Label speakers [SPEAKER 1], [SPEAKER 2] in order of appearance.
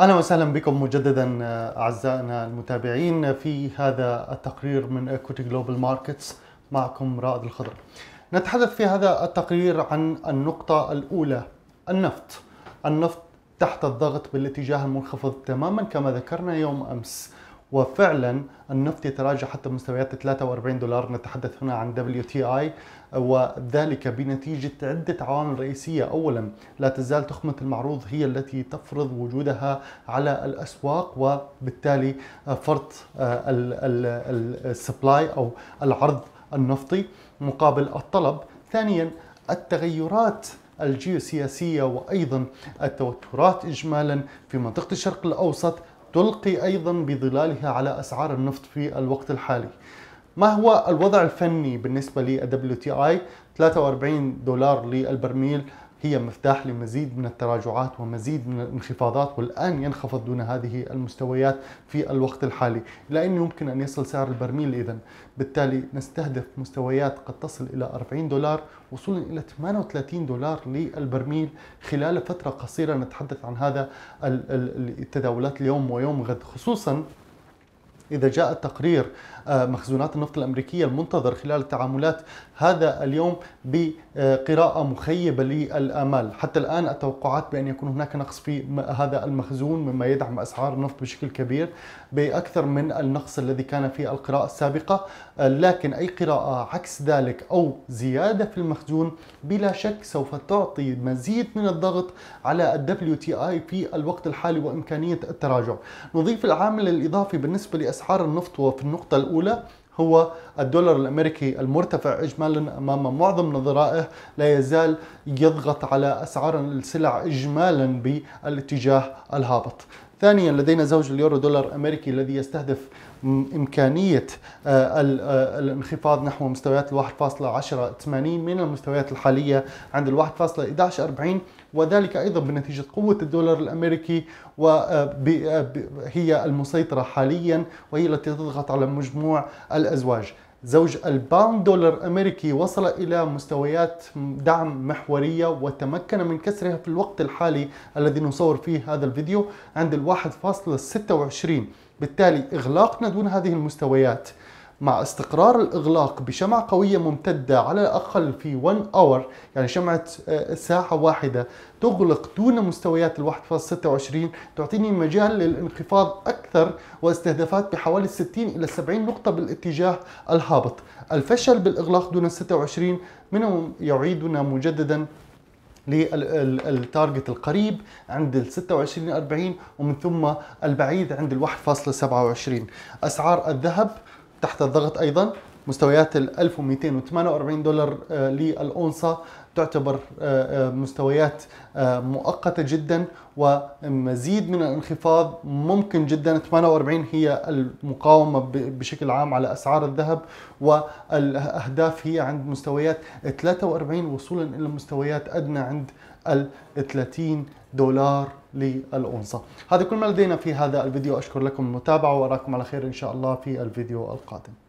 [SPEAKER 1] اهلا وسهلا بكم مجددا آه، اعزائنا المتابعين في هذا التقرير من ايكوتي جلوبال ماركتس معكم رائد الخضر. نتحدث في هذا التقرير عن النقطة الأولى النفط. النفط تحت الضغط بالاتجاه المنخفض تماما كما ذكرنا يوم امس. وفعلا النفط يتراجع حتى مستويات 43 دولار نتحدث هنا عن دبليو تي اي وذلك بنتيجة عدة عوامل رئيسية أولا لا تزال تخمة المعروض هي التي تفرض وجودها على الأسواق وبالتالي فرط السبلاي أو العرض النفطي مقابل الطلب ثانيا التغيرات الجيوسياسية وأيضا التوترات إجمالا في منطقة الشرق الأوسط تلقي أيضا بظلالها على أسعار النفط في الوقت الحالي ما هو الوضع الفني بالنسبة للWTI 43 دولار للبرميل هي مفتاح لمزيد من التراجعات ومزيد من الانخفاضات والآن ينخفض دون هذه المستويات في الوقت الحالي إلى أن يمكن أن يصل سعر البرميل إذا بالتالي نستهدف مستويات قد تصل إلى 40 دولار وصولا إلى 38 دولار للبرميل خلال فترة قصيرة نتحدث عن هذا التداولات اليوم ويوم غد خصوصا إذا جاء تقرير آه، مخزونات النفط الأمريكية المنتظر خلال التعاملات هذا اليوم بقراءة مخيبة للآمال حتى الآن التوقعات بأن يكون هناك نقص في هذا المخزون مما يدعم أسعار النفط بشكل كبير بأكثر من النقص الذي كان في القراءة السابقة آه، لكن أي قراءة عكس ذلك أو زيادة في المخزون بلا شك سوف تعطي مزيد من الضغط على ال WTI في الوقت الحالي وإمكانية التراجع نضيف العامل الإضافي بالنسبة لأسعار اسعار النفط وفي النقطه الاولى هو الدولار الامريكي المرتفع اجمالا امام معظم نظرائه لا يزال يضغط على اسعار السلع اجمالا بالاتجاه الهابط. ثانيا لدينا زوج اليورو دولار امريكي الذي يستهدف إمكانية آه، آه، الانخفاض نحو مستويات ال 1.1080 من المستويات الحالية عند ال 1.1140 وذلك أيضا بنتيجة قوة الدولار الأمريكي وهي آه، آه، المسيطرة حاليا وهي التي تضغط على مجموع الأزواج زوج الباوند دولار أمريكي وصل إلى مستويات دعم محورية وتمكن من كسرها في الوقت الحالي الذي نصور فيه هذا الفيديو عند 1.26 بالتالي إغلاقنا دون هذه المستويات مع استقرار الإغلاق بشمعة قوية ممتدة على الأقل في 1 hour يعني شمعة آه، ساعة واحدة تغلق دون مستويات ال 1.26 تعطيني مجال للانخفاض أكثر واستهدافات بحوالي 60 إلى 70 نقطة بالاتجاه الهابط الفشل بالإغلاق دون 26 منهم يعيدنا مجددا للتارجت القريب عند ال 26 40 ومن ثم البعيد عند ال 1.27 اسعار الذهب تحت الضغط ايضا مستويات ال 1248 دولار آه، للأونصة تعتبر آه، آه، مستويات مؤقتة جدا ومزيد من الانخفاض ممكن جدا 48 هي المقاومة بشكل عام على أسعار الذهب والأهداف هي عند مستويات 43 وصولا إلى مستويات أدنى عند ال 30 دولار للأونصة هذا كل ما لدينا في هذا الفيديو أشكر لكم المتابعة وأراكم على خير إن شاء الله في الفيديو القادم